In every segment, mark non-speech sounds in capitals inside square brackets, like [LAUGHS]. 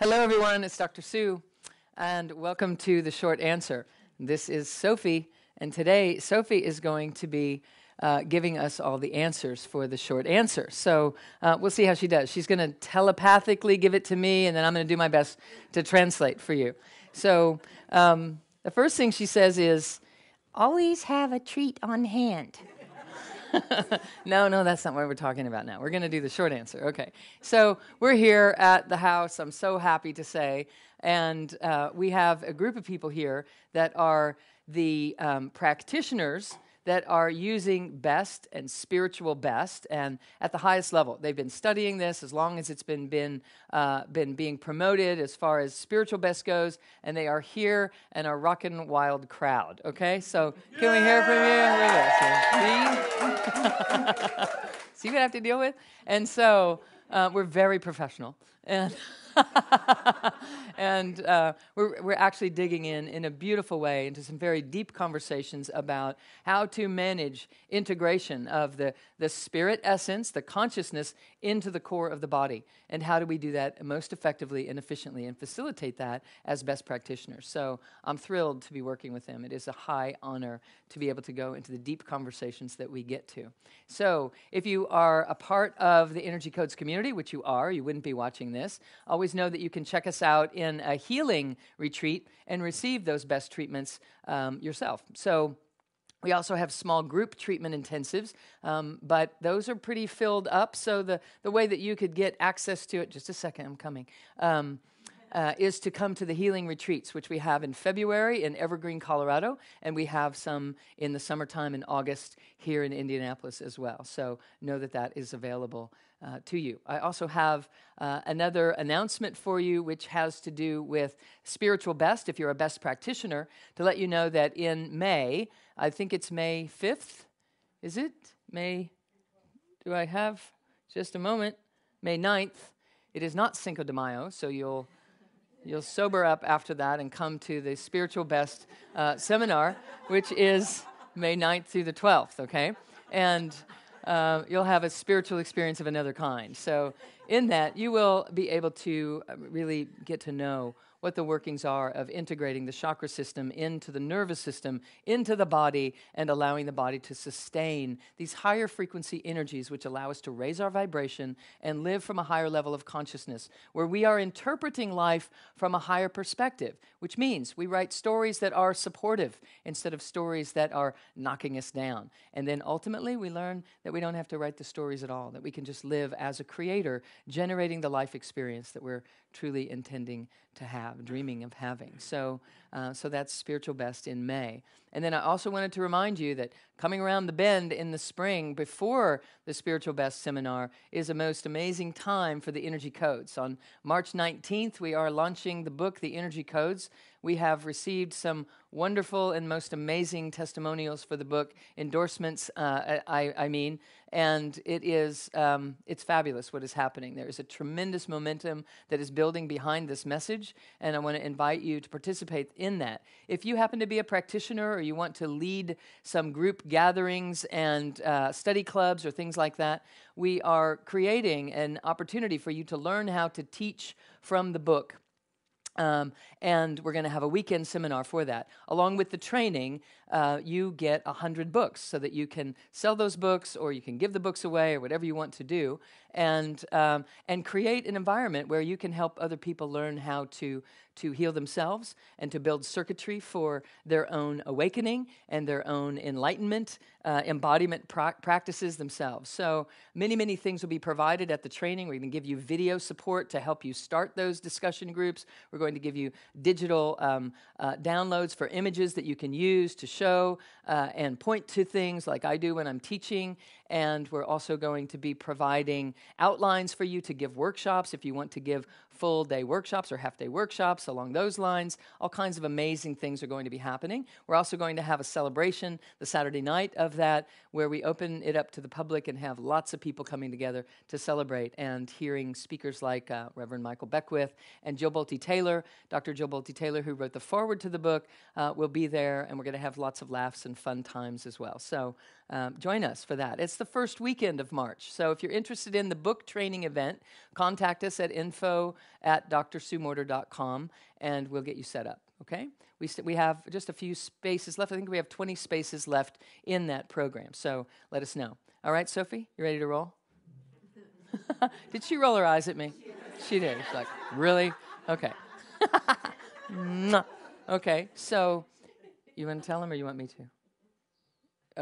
Hello, everyone. It's Dr. Sue, and welcome to The Short Answer. This is Sophie, and today Sophie is going to be uh, giving us all the answers for the short answer. So uh, we'll see how she does. She's going to telepathically give it to me, and then I'm going to do my best to translate for you. So um, the first thing she says is always have a treat on hand. [LAUGHS] no, no, that's not what we're talking about now. We're going to do the short answer. Okay. So we're here at the house, I'm so happy to say. And uh, we have a group of people here that are the um, practitioners that are using best and spiritual best and at the highest level. They've been studying this as long as it's been been uh, been being promoted as far as spiritual best goes, and they are here and a rockin' wild crowd. Okay, so yeah. can we hear from you? Look we this. See? [LAUGHS] See what I have to deal with? And so uh, we're very professional and [LAUGHS] and uh, we're, we're actually digging in in a beautiful way into some very deep conversations about how to manage integration of the, the spirit essence, the consciousness, into the core of the body. And how do we do that most effectively and efficiently and facilitate that as best practitioners? So I'm thrilled to be working with them. It is a high honor to be able to go into the deep conversations that we get to. So if you are a part of the Energy Codes community, which you are, you wouldn't be watching this this, always know that you can check us out in a healing retreat and receive those best treatments um, yourself. So, we also have small group treatment intensives, um, but those are pretty filled up. So, the, the way that you could get access to it, just a second, I'm coming. Um, uh, is to come to the healing retreats, which we have in February in Evergreen, Colorado, and we have some in the summertime in August here in Indianapolis as well. So know that that is available uh, to you. I also have uh, another announcement for you, which has to do with Spiritual Best, if you're a best practitioner, to let you know that in May, I think it's May 5th, is it? May, do I have just a moment? May 9th. It is not Cinco de Mayo, so you'll You'll sober up after that and come to the Spiritual Best uh, seminar, which is May 9th through the 12th, okay? And uh, you'll have a spiritual experience of another kind. So, in that, you will be able to uh, really get to know what the workings are of integrating the chakra system into the nervous system, into the body, and allowing the body to sustain these higher frequency energies, which allow us to raise our vibration and live from a higher level of consciousness, where we are interpreting life from a higher perspective, which means we write stories that are supportive instead of stories that are knocking us down. And then ultimately, we learn that we don't have to write the stories at all, that we can just live as a creator, generating the life experience that we're truly intending to have have, dreaming of having. So, uh, so that's Spiritual Best in May. And then I also wanted to remind you that coming around the bend in the spring before the Spiritual Best seminar is a most amazing time for the energy codes. On March 19th, we are launching the book, The Energy Codes. We have received some wonderful and most amazing testimonials for the book, endorsements, uh, I, I, mean, and it is, um, it's fabulous what is happening. There is a tremendous momentum that is building behind this message, and I want to invite you to participate in that. If you happen to be a practitioner or you want to lead some group gatherings and uh, study clubs or things like that, we are creating an opportunity for you to learn how to teach from the book um, and we're going to have a weekend seminar for that. Along with the training, uh, you get 100 books so that you can sell those books or you can give the books away or whatever you want to do and, um, and create an environment where you can help other people learn how to, to heal themselves and to build circuitry for their own awakening and their own enlightenment, uh, embodiment pra- practices themselves. So many, many things will be provided at the training. We're going to give you video support to help you start those discussion groups. We're going to give you digital um, uh, downloads for images that you can use to show uh, and point to things like I do when I'm teaching and we're also going to be providing outlines for you to give workshops if you want to give full day workshops or half day workshops along those lines. All kinds of amazing things are going to be happening. We're also going to have a celebration the Saturday night of that where we open it up to the public and have lots of people coming together to celebrate and hearing speakers like uh, Reverend Michael Beckwith and Jill Bolte Taylor, Dr. Jill Bolte Taylor, who wrote the foreword to the book, uh, will be there and we're going to have lots of laughs and fun times as well. So um, join us for that. It's the first weekend of March. So if you're interested in the book training event, contact us at info at drsuemorter.com and we'll get you set up. Okay? We, st- we have just a few spaces left. I think we have 20 spaces left in that program. So let us know. All right, Sophie, you ready to roll? [LAUGHS] did she roll her eyes at me? She did. She's like, really? Okay. [LAUGHS] okay, so you want to tell him or you want me to?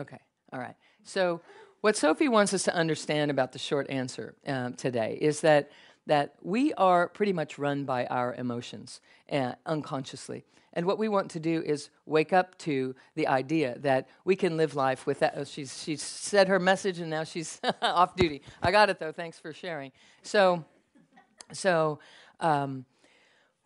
Okay. All right. So, what Sophie wants us to understand about the short answer um, today is that that we are pretty much run by our emotions uh, unconsciously. And what we want to do is wake up to the idea that we can live life without. She Oh, she's, she's said her message and now she's [LAUGHS] off duty. I got it though. Thanks for sharing. So, so um,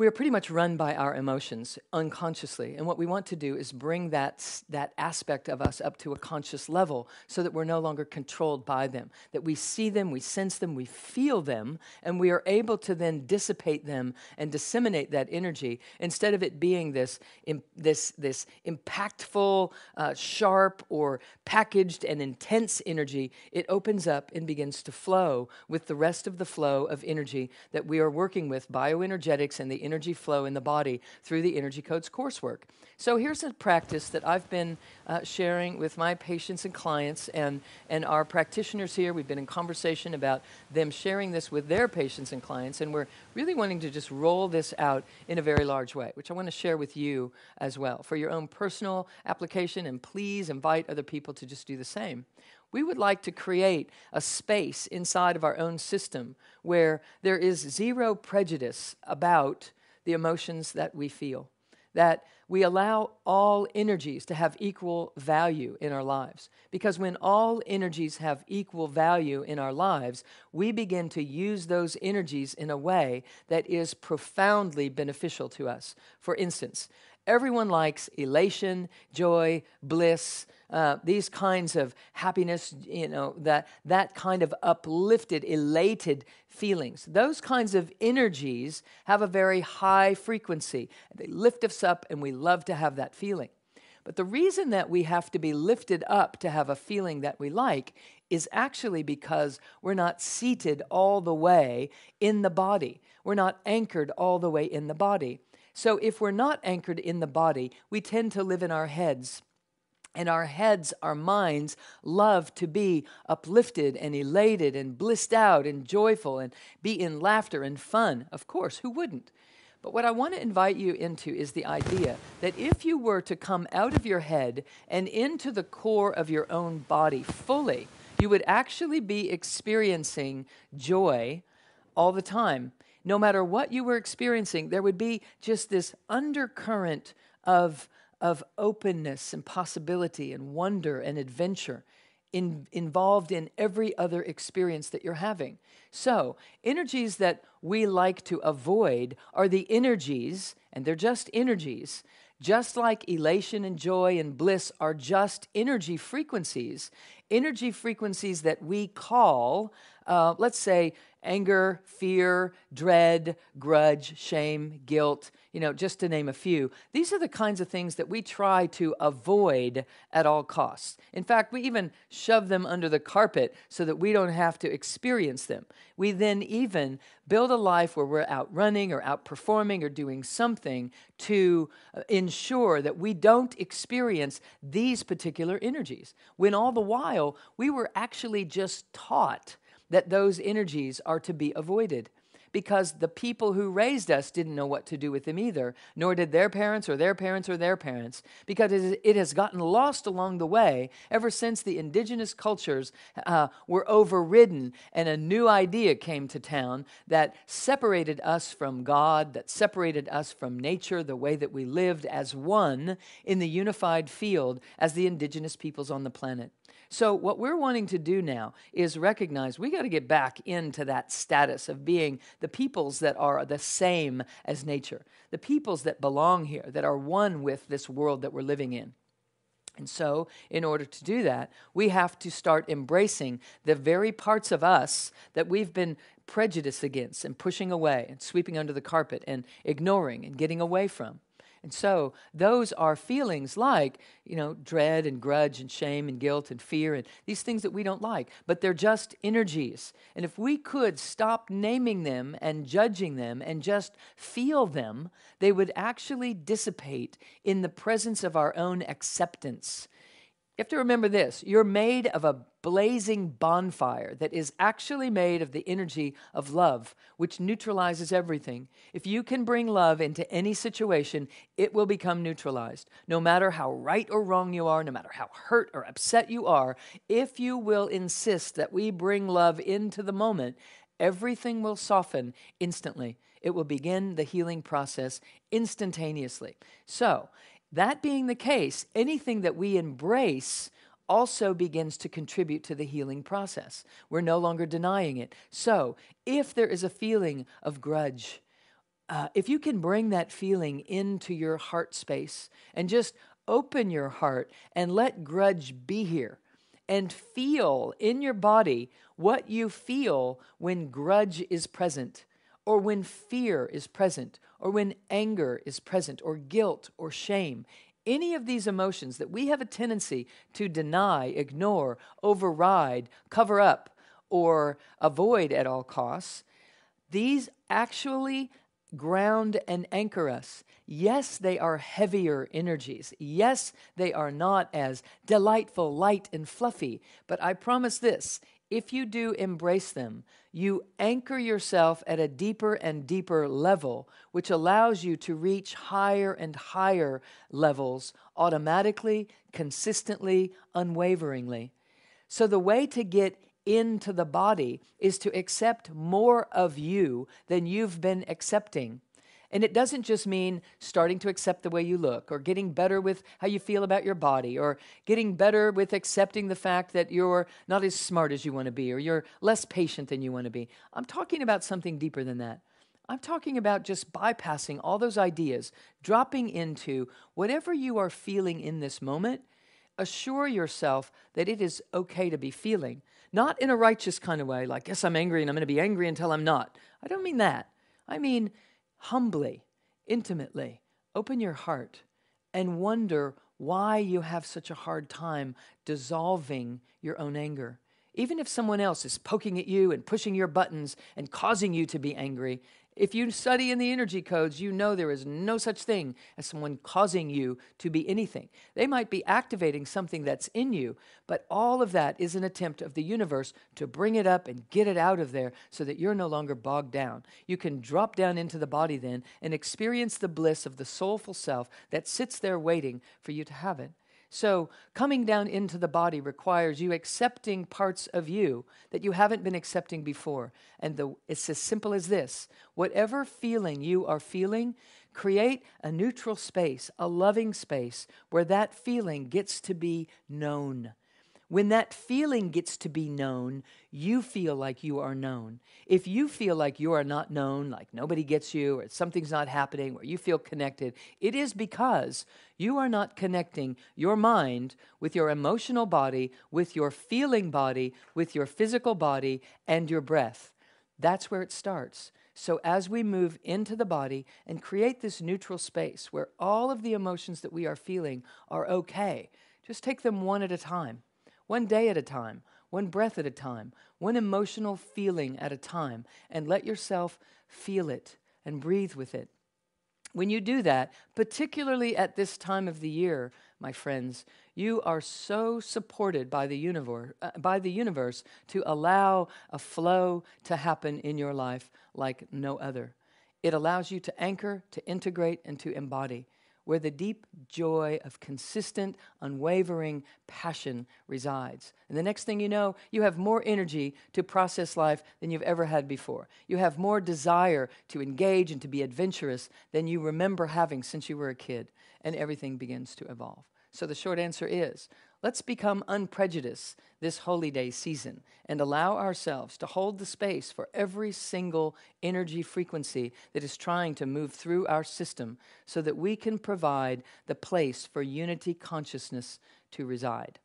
we are pretty much run by our emotions unconsciously. And what we want to do is bring that, that aspect of us up to a conscious level so that we're no longer controlled by them, that we see them, we sense them, we feel them, and we are able to then dissipate them and disseminate that energy instead of it being this, this, this impactful, uh, sharp, or packaged and intense energy. It opens up and begins to flow with the rest of the flow of energy that we are working with bioenergetics and the energy flow in the body through the Energy Codes coursework. So here's a practice that I've been uh, sharing with my patients and clients and, and our practitioners here. We've been in conversation about them sharing this with their patients and clients, and we're really wanting to just roll this out in a very large way, which I want to share with you as well for your own personal application, and please invite other people to just do the same. We would like to create a space inside of our own system where there is zero prejudice about the emotions that we feel, that we allow all energies to have equal value in our lives. Because when all energies have equal value in our lives, we begin to use those energies in a way that is profoundly beneficial to us. For instance, everyone likes elation, joy, bliss, uh, these kinds of happiness, you know, that, that kind of uplifted, elated feelings. Those kinds of energies have a very high frequency. They lift us up, and we love to have that feeling. But the reason that we have to be lifted up to have a feeling that we like is actually because we're not seated all the way in the body. We're not anchored all the way in the body. So if we're not anchored in the body, we tend to live in our heads. And our heads, our minds love to be uplifted and elated and blissed out and joyful and be in laughter and fun. Of course, who wouldn't? But what I want to invite you into is the idea that if you were to come out of your head and into the core of your own body fully, you would actually be experiencing joy all the time no matter what you were experiencing, there would be just this undercurrent of, of openness and possibility and wonder and adventure in, involved in every other experience that you're having. So, energies that we like to avoid are the energies, and they're just energies, just like elation and joy and bliss are just energy frequencies, energy frequencies that we call, uh, let's say, anger, fear, dread, grudge, shame, guilt, you know, just to name a few. These are the kinds of things that we try to avoid at all costs. In fact, we even shove them under the carpet so that we don't have to experience them. We then even build a life where we're out running or outperforming or doing something to uh, ensure that we don't experience these particular energies, when all the while we were actually just taught that those energies are to be avoided because the people who raised us didn't know what to do with them either, nor did their parents or their parents or their parents, because it has gotten lost along the way ever since the indigenous cultures uh, were overridden and a new idea came to town that separated us from God, that separated us from nature, the way that we lived as one in the unified field as the indigenous peoples on the planet. So, what we're wanting to do now is recognize we got to get back into that status of being the peoples that are the same as nature, the peoples that belong here, that are one with this world that we're living in. And so, in order to do that, we have to start embracing the very parts of us that we've been prejudiced against and pushing away and sweeping under the carpet and ignoring and getting away from. And so those are feelings like, you know, dread and grudge and shame and guilt and fear and these things that we don't like, but they're just energies. And if we could stop naming them and judging them and just feel them, they would actually dissipate in the presence of our own acceptance you have to remember this you're made of a blazing bonfire that is actually made of the energy of love, which neutralizes everything. If you can bring love into any situation, it will become neutralized. No matter how right or wrong you are, no matter how hurt or upset you are, if you will insist that we bring love into the moment, everything will soften instantly. It will begin the healing process instantaneously. So, that being the case, anything that we embrace also begins to contribute to the healing process. We're no longer denying it. So, if there is a feeling of grudge, uh, if you can bring that feeling into your heart space and just open your heart and let grudge be here and feel in your body what you feel when grudge is present or when fear is present, or when anger is present, or guilt or shame, any of these emotions that we have a tendency to deny, ignore, override, cover up, or avoid at all costs, these actually ground and anchor us. Yes, they are heavier energies. Yes, they are not as delightful, light, and fluffy. But I promise this if you do embrace them, you anchor yourself at a deeper and deeper level, which allows you to reach higher and higher levels automatically, consistently, unwaveringly. So, the way to get into the body is to accept more of you than you've been accepting. And it doesn't just mean starting to accept the way you look or getting better with how you feel about your body or getting better with accepting the fact that you're not as smart as you want to be or you're less patient than you want to be. I'm talking about something deeper than that. I'm talking about just bypassing all those ideas, dropping into whatever you are feeling in this moment. Assure yourself that it is okay to be feeling, not in a righteous kind of way, like, yes, I'm angry and I'm going to be angry until I'm not. I don't mean that. I mean, humbly, intimately, open your heart and wonder why you have such a hard time dissolving your own anger. Even if someone else is poking at you and pushing your buttons and causing you to be angry, if you study in the energy codes, you know there is no such thing as someone causing you to be anything. They might be activating something that's in you, but all of that is an attempt of the universe to bring it up and get it out of there so that you're no longer bogged down. You can drop down into the body then and experience the bliss of the soulful self that sits there waiting for you to have it. So, coming down into the body requires you accepting parts of you that you haven't been accepting before. And the, it's as simple as this whatever feeling you are feeling, create a neutral space, a loving space where that feeling gets to be known. When that feeling gets to be known, you feel like you are known. If you feel like you are not known, like nobody gets you, or something's not happening, or you feel connected, it is because you are not connecting your mind with your emotional body, with your feeling body, with your physical body, and your breath. That's where it starts. So, as we move into the body and create this neutral space where all of the emotions that we are feeling are okay, just take them one at a time one day at a time, one breath at a time, one emotional feeling at a time, and let yourself feel it and breathe with it. When you do that, particularly at this time of the year, my friends, you are so supported by the universe, uh, by the universe to allow a flow to happen in your life like no other. It allows you to anchor, to integrate, and to embody where the deep joy of consistent, unwavering passion resides. And the next thing you know, you have more energy to process life than you've ever had before. You have more desire to engage and to be adventurous than you remember having since you were a kid, and everything begins to evolve. So the short answer is Let's become unprejudiced this holy day season and allow ourselves to hold the space for every single energy frequency that is trying to move through our system so that we can provide the place for unity consciousness to reside.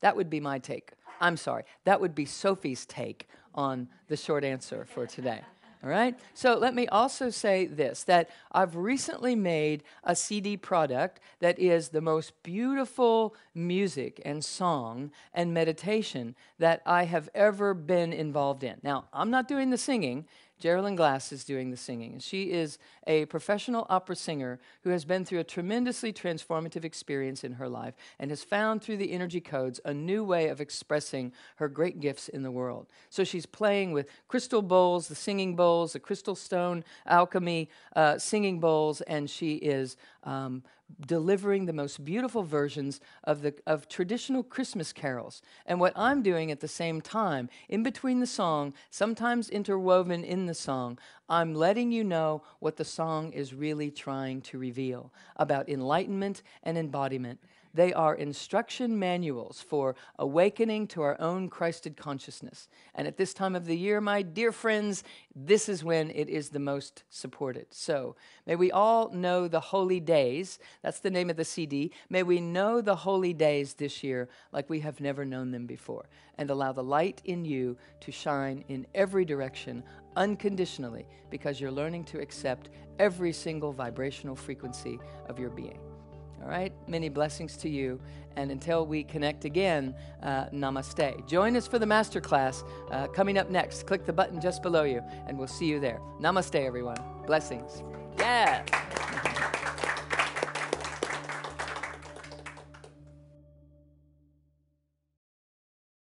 That would be my take. I'm sorry. That would be Sophie's take on the short answer for today. All right? So let me also say this that I've recently made a CD product that is the most beautiful music and song and meditation that I have ever been involved in. Now, I'm not doing the singing Geraldine Glass is doing the singing. She is a professional opera singer who has been through a tremendously transformative experience in her life and has found through the energy codes a new way of expressing her great gifts in the world. So she's playing with crystal bowls, the singing bowls, the crystal stone alchemy uh, singing bowls, and she is um, delivering the most beautiful versions of, the, of traditional Christmas carols. And what I'm doing at the same time, in between the song, sometimes interwoven in the song, I'm letting you know what the song is really trying to reveal about enlightenment and embodiment. They are instruction manuals for awakening to our own Christed consciousness. And at this time of the year, my dear friends, this is when it is the most supported. So may we all know the holy days. That's the name of the CD. May we know the holy days this year like we have never known them before and allow the light in you to shine in every direction unconditionally because you're learning to accept every single vibrational frequency of your being. All right? Many blessings to you. And until we connect again, uh, namaste. Join us for the masterclass uh, coming up next. Click the button just below you, and we'll see you there. Namaste, everyone. Blessings. Yeah.